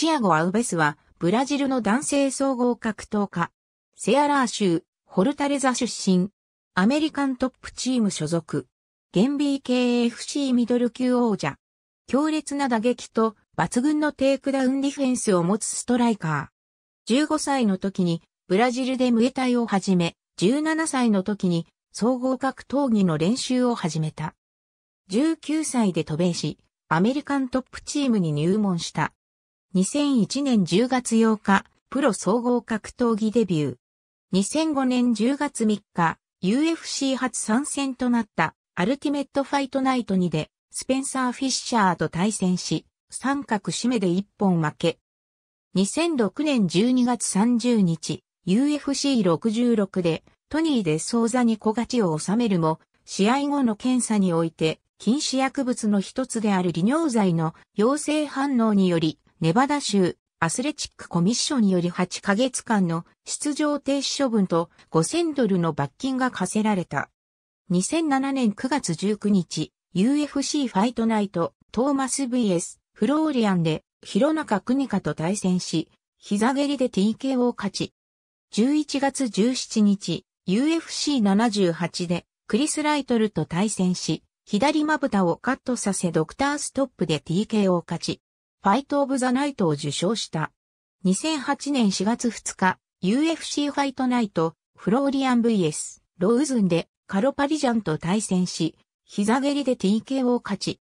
チアゴ・アウベスは、ブラジルの男性総合格闘家。セアラー州、ホルタレザ出身。アメリカントップチーム所属。現 BKFC ミドル級王者。強烈な打撃と抜群のテイクダウンディフェンスを持つストライカー。15歳の時にブラジルでムエタイを始め、17歳の時に総合格闘技の練習を始めた。19歳で渡米し、アメリカントップチームに入門した。2001年10月8日、プロ総合格闘技デビュー。2005年10月3日、UFC 初参戦となったアルティメットファイトナイト2でスペンサー・フィッシャーと対戦し、三角締めで一本負け。2006年12月30日、UFC66 でトニーで総座に小勝ちを収めるも、試合後の検査において、禁止薬物の一つである利尿剤の陽性反応により、ネバダ州アスレチックコミッションにより8ヶ月間の出場停止処分と5000ドルの罰金が課せられた。2007年9月19日、UFC ファイトナイト、トーマス VS、フローリアンで、広中邦香と対戦し、膝蹴りで TKO を勝ち。11月17日、UFC78 で、クリス・ライトルと対戦し、左まぶたをカットさせドクターストップで TKO を勝ち。ファイト・オブ・ザ・ナイトを受賞した。2008年4月2日、UFC ファイトナイト、フローリアン VS、ロウズンでカロパリジャンと対戦し、膝蹴りで TKO を勝ち。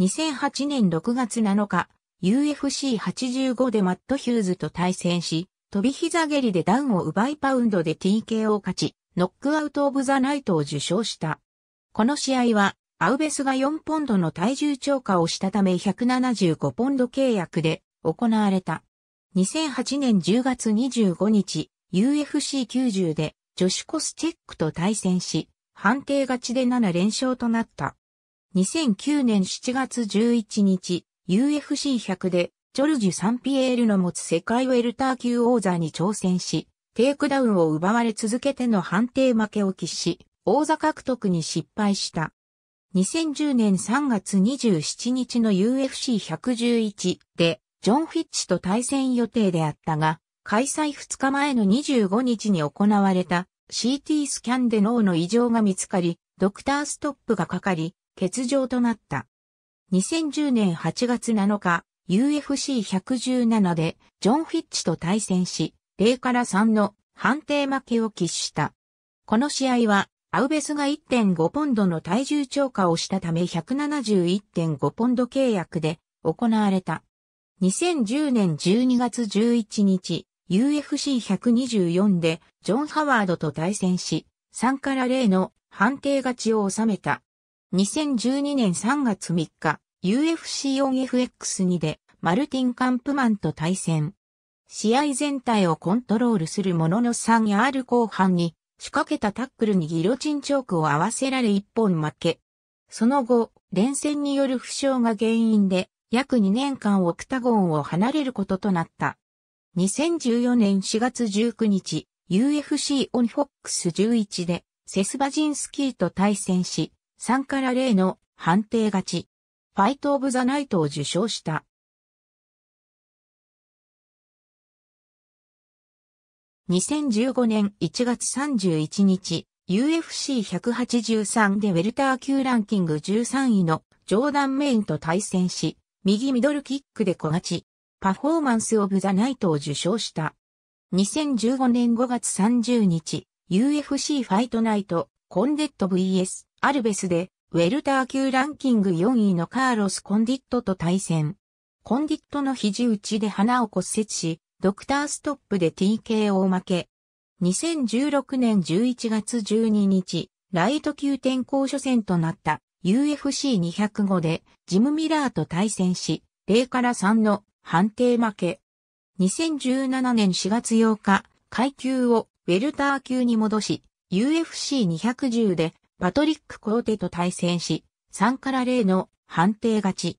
2008年6月7日、UFC85 でマット・ヒューズと対戦し、飛び膝蹴りでダウンを奪いパウンドで TKO を勝ち、ノックアウト・オブ・ザ・ナイトを受賞した。この試合はアウベスが4ポンドの体重超過をしたため175ポンド契約で行われた。2008年10月25日、UFC90 で女子コスチェックと対戦し、判定勝ちで7連勝となった。2009年7月11日、UFC100 でジョルジュ・サンピエールの持つ世界ウェルター級王座に挑戦し、テイクダウンを奪われ続けての判定負けを喫し、王座獲得に失敗した。2010年3月27日の UFC111 で、ジョン・フィッチと対戦予定であったが、開催2日前の25日に行われた CT スキャンで脳の異常が見つかり、ドクターストップがかかり、欠場となった。2010年8月7日、UFC117 でジョン・フィッチと対戦し、0から3の判定負けを喫した。この試合はアウベスが1.5ポンドの体重超過をしたため171.5ポンド契約で行われた。2010年12月11日、UFC124 でジョン・ハワードと対戦し、3から0の判定勝ちを収めた。2012年3月3日、UFC4FX2 でマルティン・カンプマンと対戦。試合全体をコントロールするものの 3R 後半に仕掛けたタックルにギロチンチョークを合わせられ一本負け。その後、連戦による負傷が原因で、約2年間オクタゴンを離れることとなった。2014年4月19日、UFC オンフォックス11で、セスバジンスキーと対戦し、3から0の判定勝ち。ファイトオブザナイトを受賞した。2015年1月31日、UFC183 でウェルター級ランキング13位のジョーダン・メインと対戦し、右ミドルキックで小勝ち、パフォーマンス・オブ・ザ・ナイトを受賞した。2015年5月30日、UFC ファイトナイト、コンデット VS、アルベスで、ウェルター級ランキング4位のカーロス・コンディットと対戦。コンディットの肘打ちで鼻を骨折し、ドクターストップで TKO 負け。2016年11月12日、ライト級転校初戦となった UFC205 でジム・ミラーと対戦し、0から3の判定負け。2017年4月8日、階級をウェルター級に戻し、UFC210 でパトリック・コーテと対戦し、3から0の判定勝ち。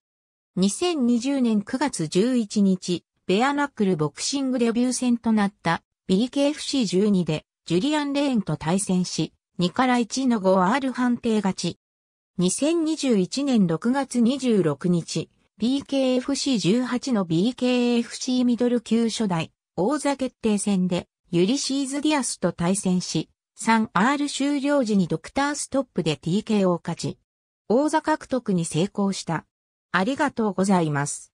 2020年9月11日、ベアナックルボクシングデビュー戦となった b KFC12 でジュリアン・レーンと対戦し、2から1の 5R 判定勝ち。2021年6月26日、BKFC18 の BKFC ミドル級初代王座決定戦でユリシーズ・ディアスと対戦し、3R 終了時にドクターストップで TK を勝ち、王座獲得に成功した。ありがとうございます。